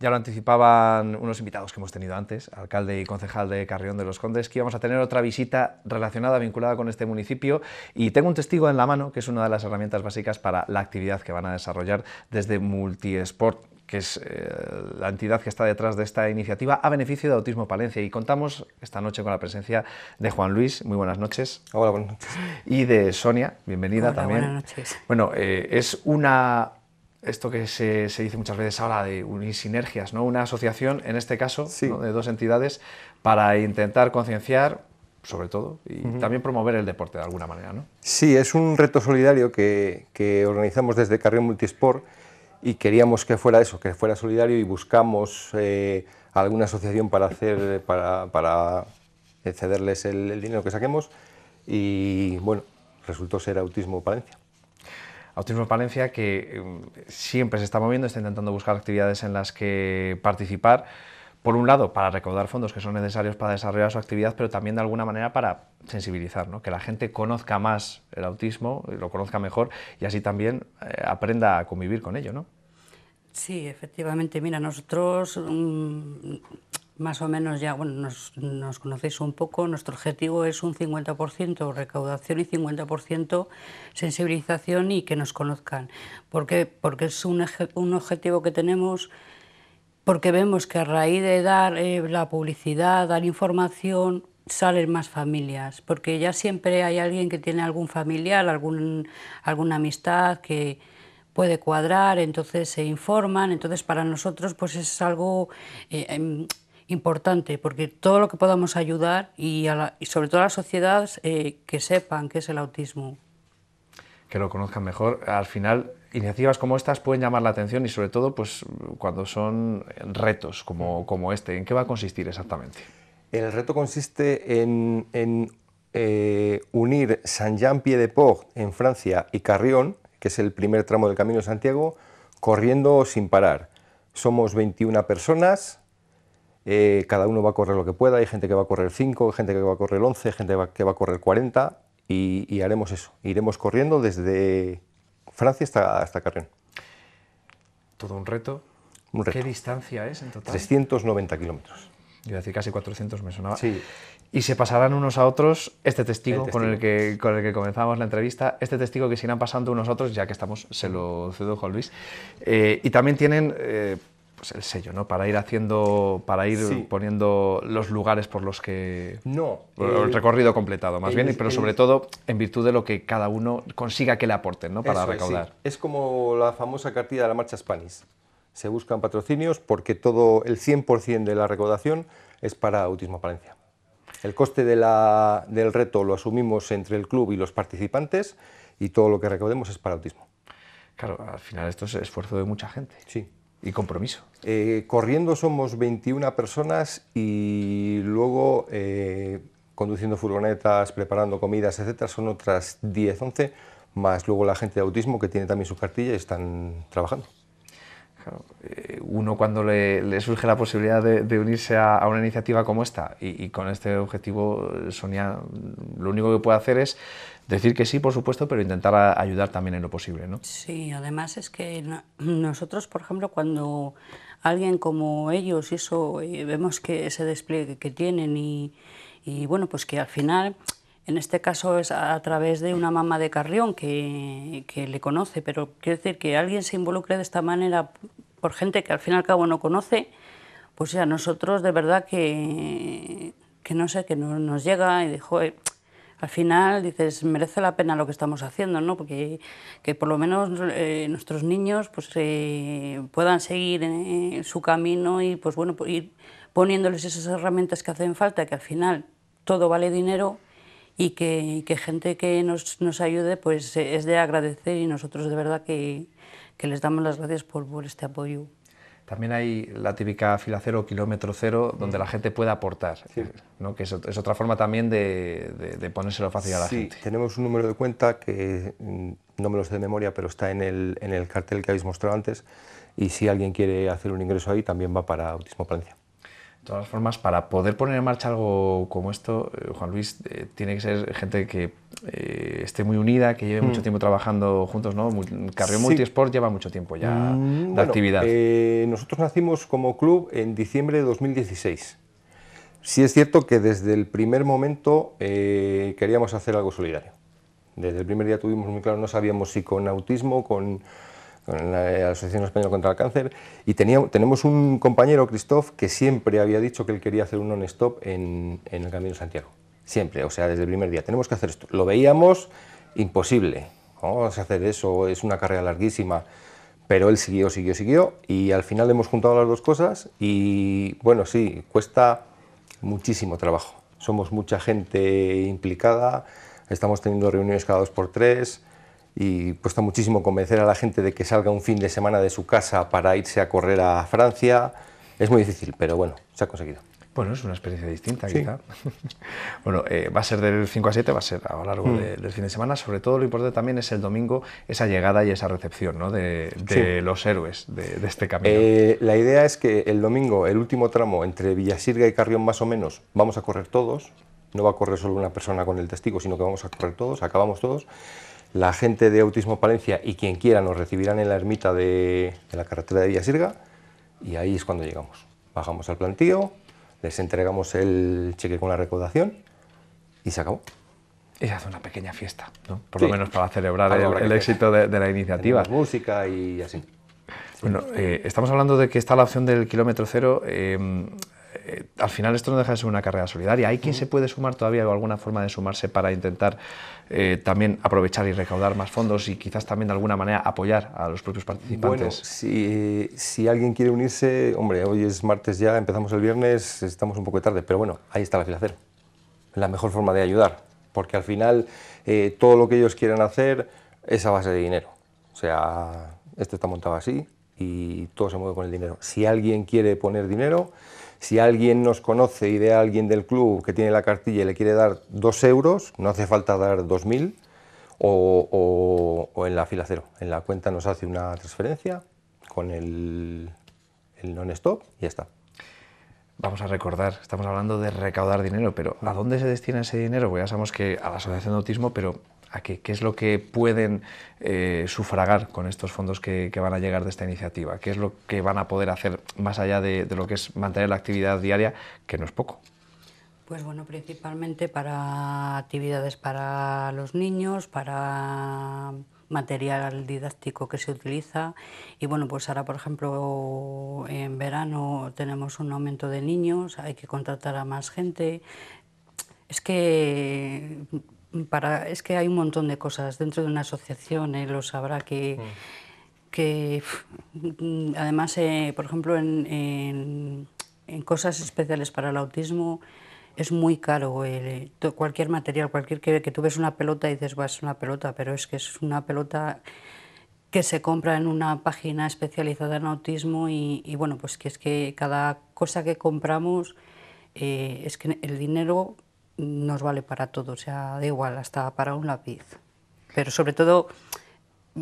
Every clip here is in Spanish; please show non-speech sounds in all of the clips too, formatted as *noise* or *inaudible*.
Ya lo anticipaban unos invitados que hemos tenido antes, alcalde y concejal de Carrión de los Condes, que íbamos a tener otra visita relacionada, vinculada con este municipio. Y tengo un testigo en la mano, que es una de las herramientas básicas para la actividad que van a desarrollar desde Multisport que es eh, la entidad que está detrás de esta iniciativa a beneficio de Autismo Palencia. Y contamos esta noche con la presencia de Juan Luis, muy buenas noches. Hola, buenas noches. Y de Sonia, bienvenida también. Buenas noches. Bueno, eh, es una esto que se, se, dice muchas veces ahora de unir sinergias, ¿no? Una asociación, en este caso, de dos entidades para intentar concienciar, sobre todo, y también promover el deporte de alguna manera, ¿no? Sí, es un reto solidario que, que organizamos desde Carril Multisport y queríamos que fuera eso, que fuera solidario y buscamos eh, alguna asociación para hacer, para, para cederles el, el dinero que saquemos y, bueno, resultó ser Autismo Palencia. Autismo Palencia que em, siempre se está moviendo, está intentando buscar actividades en las que participar, por un lado, para recaudar fondos que son necesarios para desarrollar su actividad, pero también de alguna manera para sensibilizar, ¿no? que la gente conozca más el autismo, lo conozca mejor y así también eh, aprenda a convivir con ello. ¿no? Sí, efectivamente. Mira, nosotros mm, más o menos ya, bueno, nos, conocéis un poco, nuestro objetivo es un 50% recaudación y 50% sensibilización y que nos conozcan. ¿Por Porque es un, un objetivo que tenemos, porque vemos que a raíz de dar eh, la publicidad, dar información, salen más familias, porque ya siempre hay alguien que tiene algún familiar, algún, alguna amistad que, puede cuadrar, entonces se informan, entonces para nosotros pues es algo, eh, em, importante, porque todo lo que podamos ayudar y, sobre todo a la sociedad eh, que sepan qué es el autismo. Que lo conozcan mejor. Al final, iniciativas como estas pueden llamar la atención y sobre todo pues, cuando son retos como, como este. ¿En qué va a consistir exactamente? El reto consiste en, eh, unir Saint-Jean-Pied-de-Port en Francia y Carrión, que es el primer tramo del Camino de Santiago, corriendo sin parar. Somos 21 personas, eh, cada uno va a correr lo que pueda, hay gente que va a correr 5, gente que va a correr 11, gente que va a correr 40 y, haremos eso, iremos corriendo desde Francia hasta, hasta Carrión. Todo un reto. ¿Qué distancia es en total? 390 kilómetros. Yo decir casi 400, me sonaba. Sí. Y se pasarán unos a otros este testigo, Con, el que, con el que comenzamos la entrevista, este testigo que se irán pasando unos a otros, ya que estamos, se lo cedo, Juan Luis. Eh, y también tienen... Eh, pues, el sello, ¿no? Para ir haciendo, para ir poniendo los lugares por los que... No. El, recorrido completado, más bien, pero sobre todo en virtud de lo que cada uno consiga que le aporten, ¿no? Para recaudar. Es como la famosa cartilla de la marcha Spanish. Se buscan patrocinios porque todo el 100% de la recaudación es para Autismo Aparencia. El coste del reto lo asumimos entre el club y los participantes y todo lo que recaudemos es para autismo. Claro, al final esto es el esfuerzo de mucha gente. Sí. Y compromiso. Eh, corriendo somos 21 personas y luego eh, conduciendo furgonetas, preparando comidas, etcétera, son otras 10, 11, más luego la gente de autismo que tiene también su cartilla y están trabajando. Eh, uno cuando le, surge la posibilidad de, unirse a, una iniciativa como esta y, con este objetivo, Sonia, lo único que puede hacer es decir que sí, por supuesto, pero intentar ayudar también en lo posible. ¿no? Sí, además es que nosotros, por ejemplo, cuando alguien como ellos, eso, eh, vemos que ese despliegue que tienen y, y bueno, pues que al final en este caso es a través de una mamá de Carrión que, que le conoce, pero quiero decir que alguien se involucre de esta manera por gente que al fin y al cabo no conoce, pues ya nosotros de verdad que, que no sé, que no, nos llega y dijo, al final dices, merece la pena lo que estamos haciendo, ¿no? Porque que por lo menos eh, nuestros niños pues, eh, puedan seguir eh, su camino y pues bueno, pues, ir poniéndoles esas herramientas que hacen falta, que al final todo vale dinero, y que, gente que nos, ayude pues eh, es de agradecer y nosotros de verdad que, les damos las gracias por, este apoyo. También hay la típica fila cero, kilómetro cero, donde la gente puede aportar, que es, otra forma también de, de, ponérselo fácil a la gente. Tenemos un número de cuenta que mm, no me lo sé de memoria, pero está en el, en el cartel que habéis mostrado antes, y si alguien quiere hacer un ingreso ahí, también va para Autismo Palencia. De todas formas, para poder poner en marcha algo como esto, eh, Juan Luis, eh, tiene que ser gente que eh, esté muy unida, que lleve mucho mm. tiempo trabajando juntos, ¿no? Carrión Multisport lleva mucho tiempo ya de mm, actividad. nosotros nacimos como club en diciembre de 2016. Sí es cierto que desde el primer momento queríamos hacer algo solidario. Desde el primer día tuvimos muy claro, no sabíamos si con autismo, con con la, Asociación Española contra el Cáncer, y tenemos un compañero, Christoph, que siempre había dicho que él quería hacer un non-stop en, en el Camino de Santiago. Siempre, o sea, desde el primer día. Tenemos que hacer esto. Lo veíamos imposible. ¿Cómo a hacer eso? Es una carrera larguísima. Pero él siguió, siguió, siguió. Y al final hemos juntado las dos cosas. Y bueno, sí, cuesta muchísimo trabajo. Somos mucha gente implicada. Estamos teniendo reuniones cada dos por tres y cuesta muchísimo convencer a la gente de que salga un fin de semana de su casa para irse a correr a Francia. Es muy difícil, pero bueno, se ha conseguido. Bueno, es una experiencia distinta, quizá. *laughs* bueno, eh, va a ser del 5 a 7, va a ser a lo largo mm. del fin de semana. Sobre todo lo importante también es el domingo, esa llegada y esa recepción ¿no? de, los héroes de, este camino. Eh, la idea es que el domingo, el último tramo entre Villasirga y Carrión más o menos, vamos a correr todos. No va a correr solo una persona con el testigo, sino que vamos a correr todos, acabamos todos. La gente de Autismo Palencia y quien quiera nos recibirán en la ermita de, la carretera de Villasirga y ahí es cuando llegamos. Bajamos al plantío, les entregamos el cheque con la recaudación y se acabó. Y hace una pequeña fiesta, ¿no? por lo menos para celebrar el, éxito de, la iniciativa. música y así. Bueno, eh, estamos hablando de que está la opción del kilómetro cero. Eh, eh, al final esto no deja de ser una carrera solidaria. Hay quien se puede sumar todavía o alguna forma de sumarse para intentar eh, también aprovechar y recaudar más fondos y quizás también de alguna manera apoyar a los propios participantes. Bueno, si, alguien quiere unirse, hombre, hoy es martes ya, empezamos el viernes, estamos un poco tarde, pero bueno, ahí está la fila La mejor forma de ayudar, porque al final eh, todo lo que ellos quieren hacer es a base de dinero. O sea, esto está montado así y todo se mueve con el dinero. Si alguien quiere poner dinero, si alguien nos conoce y ve a alguien del club que tiene la cartilla y le quiere dar dos euros, no hace falta dar 2.000. o, en la fila cero. En la cuenta nos hace una transferencia con el, el non-stop y ya está. Vamos a recordar, estamos hablando de recaudar dinero, pero ¿a dónde se destina ese dinero? Pues ya sabemos que a la Asociación de Autismo, pero qué, es lo que pueden eh, sufragar con estos fondos que, van a llegar de esta iniciativa, qué es lo que van a poder hacer más allá de, de lo que es mantener la actividad diaria, que no es poco. Pues bueno, principalmente para actividades para los niños, para material didáctico que se utiliza y bueno pues ahora por ejemplo en verano tenemos un aumento de niños hay que contratar a más gente es que es que hay un montón de cosas dentro de una asociación, ¿eh? lo sabrá que... Mm. además, eh, por ejemplo, en, cosas especiales para el autismo es muy caro eh, cualquier material, cualquier que, tú ves una pelota y dices, es una pelota, pero es que es una pelota que se compra en una página especializada en autismo y, bueno, pues que es que cada cosa que compramos es que el dinero nos vale para todo, o sea, da igual, hasta para un lápiz. Pero sobre todo,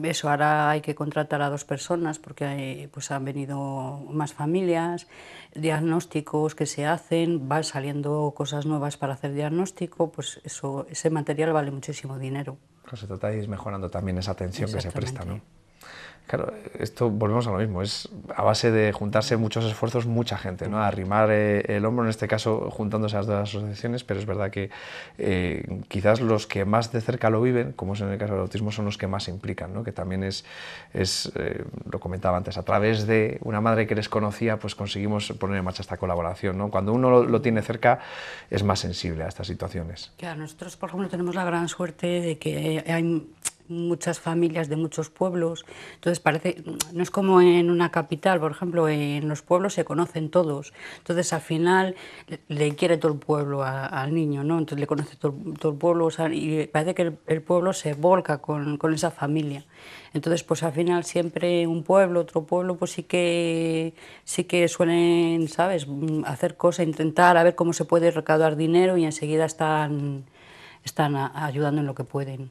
eso, ahora hay que contratar a dos personas porque pues han venido más familias, diagnósticos que se hacen, van saliendo cosas nuevas para hacer diagnóstico, pues eso, ese material vale muchísimo dinero. Pues se mejorando también esa atención que se presta, ¿no? Claro, esto volvemos a lo mismo, es a base de juntarse muchos esfuerzos, mucha gente, ¿no? Arrimar eh, el hombro, en este caso juntándose a las dos asociaciones, pero es verdad que eh, quizás los que más de cerca lo viven, como es en el caso del autismo, son los que más implican, ¿no? Que también es, es eh, lo comentaba antes, a través de una madre que les conocía, pues conseguimos poner en marcha esta colaboración, ¿no? Cuando uno lo, lo tiene cerca, es más sensible a estas situaciones. Claro, nosotros, por ejemplo, tenemos la gran suerte de que hay muchas familias de muchos pueblos. Entonces parece, no es como en una capital, por ejemplo, en los pueblos se conocen todos. Entonces al final le quiere todo el pueblo al niño, ¿no? Entonces le conoce todo, el pueblo y parece que el, pueblo se volca con, esa familia. Entonces pues al final siempre un pueblo, otro pueblo, pues sí que, sí que suelen, ¿sabes? Hacer cosas, intentar a ver cómo se puede recaudar dinero y enseguida están, están ayudando en lo que pueden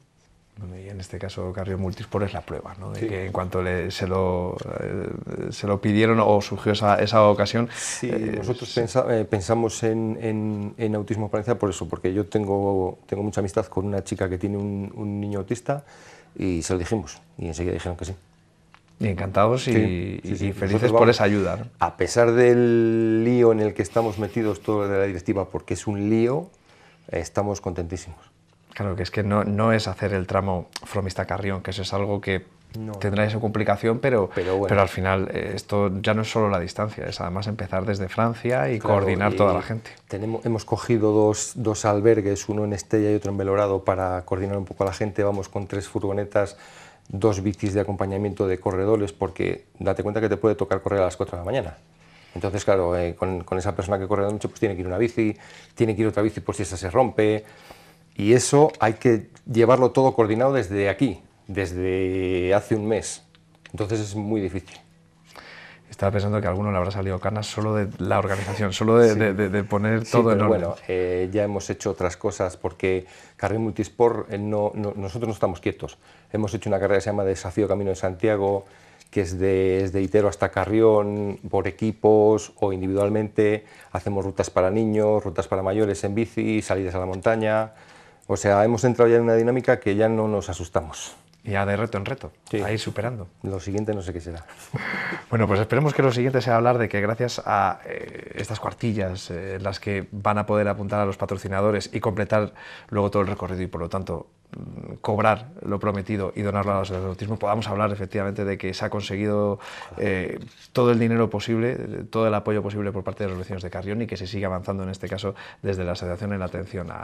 y en este caso Carrión Multisport es la prueba, ¿no? de que en cuanto se, lo, eh, se lo pidieron o surgió esa, esa ocasión. Sí, eh, nosotros eh, pensamos en, en, en, Autismo por eso, porque yo tengo, tengo mucha amistad con una chica que tiene un, niño autista y se lo dijimos y enseguida dijeron que sí. Y encantados y, felices por esa ayuda. A pesar del lío en el que estamos metidos todo de la directiva, porque es un lío, estamos contentísimos. Claro, que es que no, no es hacer el tramo Fromista Carrión, que eso es algo que tendrá esa complicación, pero, pero, bueno. pero, al final eh, esto ya no es solo la distancia, es además empezar desde Francia y coordinar toda la gente. Tenemos, hemos cogido dos, dos, albergues, uno en Estella y otro en Belorado, para coordinar un poco a la gente. Vamos con tres furgonetas, dos bicis de acompañamiento de corredores, porque date cuenta que te puede tocar correr a las 4 de la mañana. Entonces, claro, eh, con, con, esa persona que corre mucho, pues tiene que ir una bici, tiene que ir otra bici por si esa se rompe. Y eso hay que llevarlo todo coordinado desde aquí, desde hace un mes. Entonces es muy difícil. Estaba pensando que a alguno le habrá salido canas solo de la organización, solo de, poner todo en orden. Bueno, eh, ya hemos hecho otras cosas porque Carril Multisport, eh, nosotros no estamos quietos. Hemos hecho una carrera que se llama Desafío Camino de Santiago, que es desde Itero hasta Carrión, por equipos o individualmente. Hacemos rutas para niños, rutas para mayores en bici, salidas a la montaña. O sea, hemos entrado ya en una dinámica que ya no nos asustamos. Y Ya de reto en reto, a ir superando. Lo siguiente no sé qué será. *laughs* Bueno, pues esperemos que lo siguiente sea hablar de que gracias a eh, estas cuartillas, eh, las que van a poder apuntar a los patrocinadores y completar luego todo el recorrido y por lo tanto cobrar lo prometido y donarlo a la sociedad de autismo, podamos hablar efectivamente de que se ha conseguido eh, todo el dinero posible, todo el apoyo posible por parte de los vecinos de Carrión y que se sigue avanzando en este caso desde la asociación en la atención a,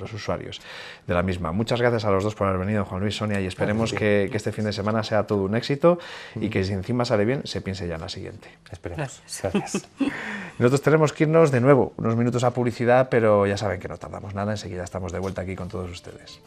los usuarios de la misma. Muchas gracias a los dos por haber venido, Juan Luis, Sonia, y esperemos que, este fin de semana sea todo un éxito y que si encima sale bien, se piense ya en la siguiente. Esperemos. gracias. *laughs* Nosotros tenemos que irnos de nuevo unos minutos a publicidad, pero ya saben que no tardamos nada, enseguida estamos de vuelta aquí con todos ustedes.